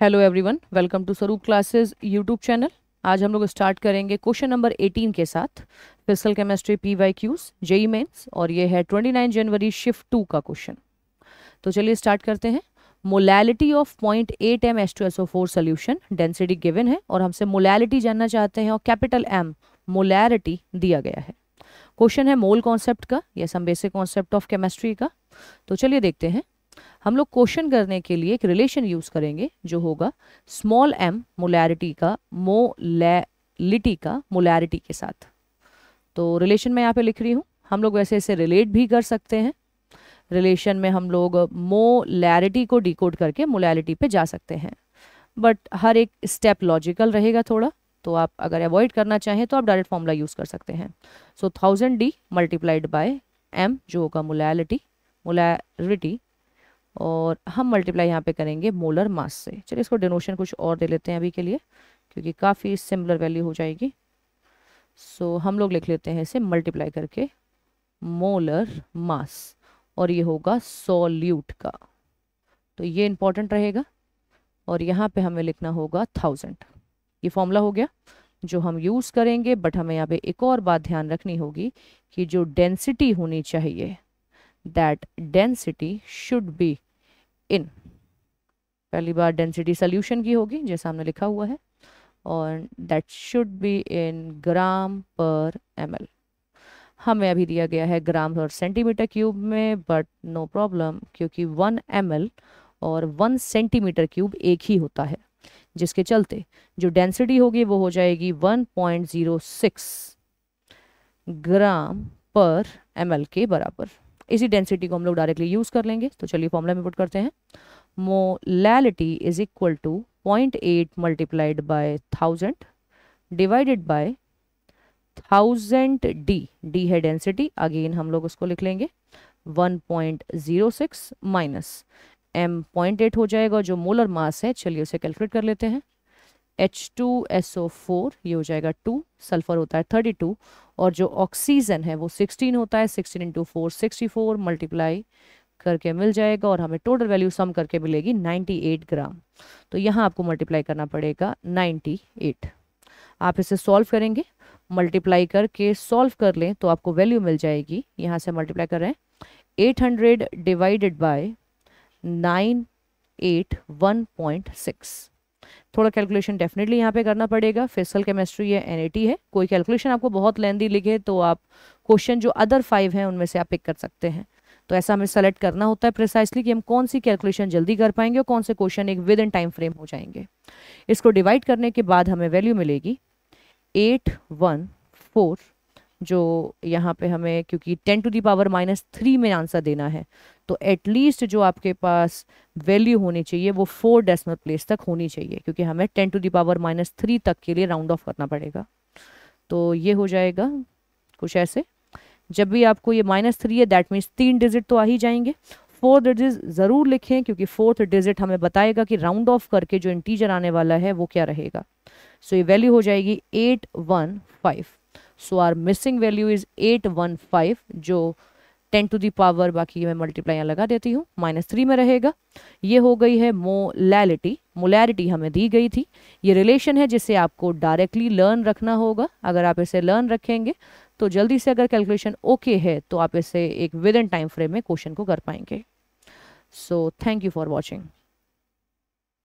hello everyone welcome to Swaroop classes YouTube channel आज हम लोग स्टार्ट करेंगे क्वेश्चन नंबर 18 के साथ physical chemistry P Y Qs JEE mains और ये है 29 जनवरी शिफ्ट टू का क्वेश्चन तो चलिए स्टार्ट करते हैं molality of point eight M S two S O four solution density given है और हमसे मोलैलिटी जानना चाहते हैं और कैपिटल एम मोलैरिटी दिया गया है क्वेश्चन है मोल कॉन्सेप्ट का या some basic concept of chemistry का तो चलिए देखते हैं हम लोग क्वेश्चन करने के लिए एक रिलेशन यूज करेंगे जो होगा स्मॉल एम मोलैरिटी का मोलैलिटी का मोलैरिटी के साथ तो रिलेशन मैं यहाँ पे लिख रही हूँ हम लोग वैसे इसे रिलेट भी कर सकते हैं रिलेशन में हम लोग मोलैरिटी को डिकोड करके मोलैलिटी पे जा सकते हैं बट हर एक स्टेप लॉजिकल रहेगा थोड़ा तो आप अगर अवॉइड करना चाहें तो आप डायरेक्ट फॉर्मूला यूज़ कर सकते हैं so thousand D multiplied by M जो होगा मोलैलिटी मोलैरिटी और हम मल्टीप्लाई यहाँ पे करेंगे मोलर मास से चलिए इसको डिनोशन कुछ और दे लेते हैं अभी के लिए क्योंकि काफ़ी सिमिलर वैल्यू हो जाएगी सो हम लोग लिख लेते हैं इसे मल्टीप्लाई करके मोलर मास और ये होगा सॉल्यूट का तो ये इम्पॉर्टेंट रहेगा और यहाँ पे हमें लिखना होगा थाउजेंड ये फॉर्मूला हो गया जो हम यूज़ करेंगे बट हमें यहाँ पे एक और बात ध्यान रखनी होगी कि जो डेंसिटी होनी चाहिए that density should be in पहली बार डेंसिटी सोल्यूशन की होगी जैसा हमने लिखा हुआ है और that should be in gram पर एम हमें अभी दिया गया है ग्राम और सेंटीमीटर क्यूब में बट नो प्रॉब्लम क्योंकि वन एम और वन सेंटीमीटर क्यूब एक ही होता है जिसके चलते जो डेंसिटी होगी वो हो जाएगी 1.06 ग्राम पर एम के बराबर इसी डेंसिटी को हम लोग डायरेक्टली यूज़ कर लेंगे तो चलिए फॉर्मुला में पुट करते हैं molality is equal to point eight multiplied by thousand divided by thousand D D है डेंसिटी अगेन हम लोग उसको लिख लेंगे one point zero six minus M point eight हो जाएगा जो मोलर मास है चलिए उसे कैलकुलेट कर लेते हैं H two S O four ये हो जाएगा टू सल्फर होता है थर्टी टू और जो ऑक्सीजन है वो सिक्सटीन होता है sixteen into four sixty four multiply करके मिल जाएगा और हमें टोटल वैल्यू सम करके मिलेगी नाइन्टी एट ग्राम तो यहाँ आपको मल्टीप्लाई करना पड़ेगा नाइन्टी एट आप इसे सॉल्व करेंगे मल्टीप्लाई करके सॉल्व कर लें तो आपको वैल्यू मिल जाएगी यहाँ से मल्टीप्लाई कर रहे हैं eight hundred divided by nine eight one point six थोड़ा कैलकुलेशन डेफिनेटली यहाँ पे करना पड़ेगा फिजिकल केमिस्ट्री है एन है कोई कैलकुलेशन आपको बहुत लेंदी लिखे तो आप क्वेश्चन जो अदर फाइव हैं उनमें से आप पिक कर सकते हैं तो ऐसा हमें सेलेक्ट करना होता है प्रिसाइसली कि हम कौन सी कैलकुलेशन जल्दी कर पाएंगे और कौन से क्वेश्चन एक विद इन टाइम फ्रेम हो जाएंगे इसको डिवाइड करने के बाद हमें वैल्यू मिलेगी एट वन फोर जो यहाँ पे हमें क्योंकि ten to the power minus three में आंसर देना है तो एटलीस्ट जो आपके पास वैल्यू होनी चाहिए वो फोर डेसिमल प्लेस तक होनी चाहिए क्योंकि हमें ten to the power minus three तक के लिए राउंड ऑफ करना पड़ेगा तो ये हो जाएगा कुछ ऐसे जब भी आपको ये माइनस थ्री है दैट मीन्स तीन डिजिट तो आ ही जाएंगे फोर्थ डिजिट ज़रूर लिखें क्योंकि फोर्थ डिजिट हमें बताएगा कि राउंड ऑफ करके जो इंटीजर आने वाला है वो क्या रहेगा सो so, ये वैल्यू हो जाएगी eight one five so our missing value is eight one five जो टेन टू दावर बाकी मैं मल्टीप्लाई यहाँ लगा देती हूँ माइनस थ्री में रहेगा ये हो गई है मोलैलिटी मोलैरिटी हमें दी गई थी ये रिलेशन है जिसे आपको डायरेक्टली लर्न रखना होगा अगर आप इसे लर्न रखेंगे तो जल्दी से अगर कैलकुलेशन ओके है तो आप इसे एक विद इन टाइम फ्रेम में क्वेश्चन को कर पाएंगे so thank you for watching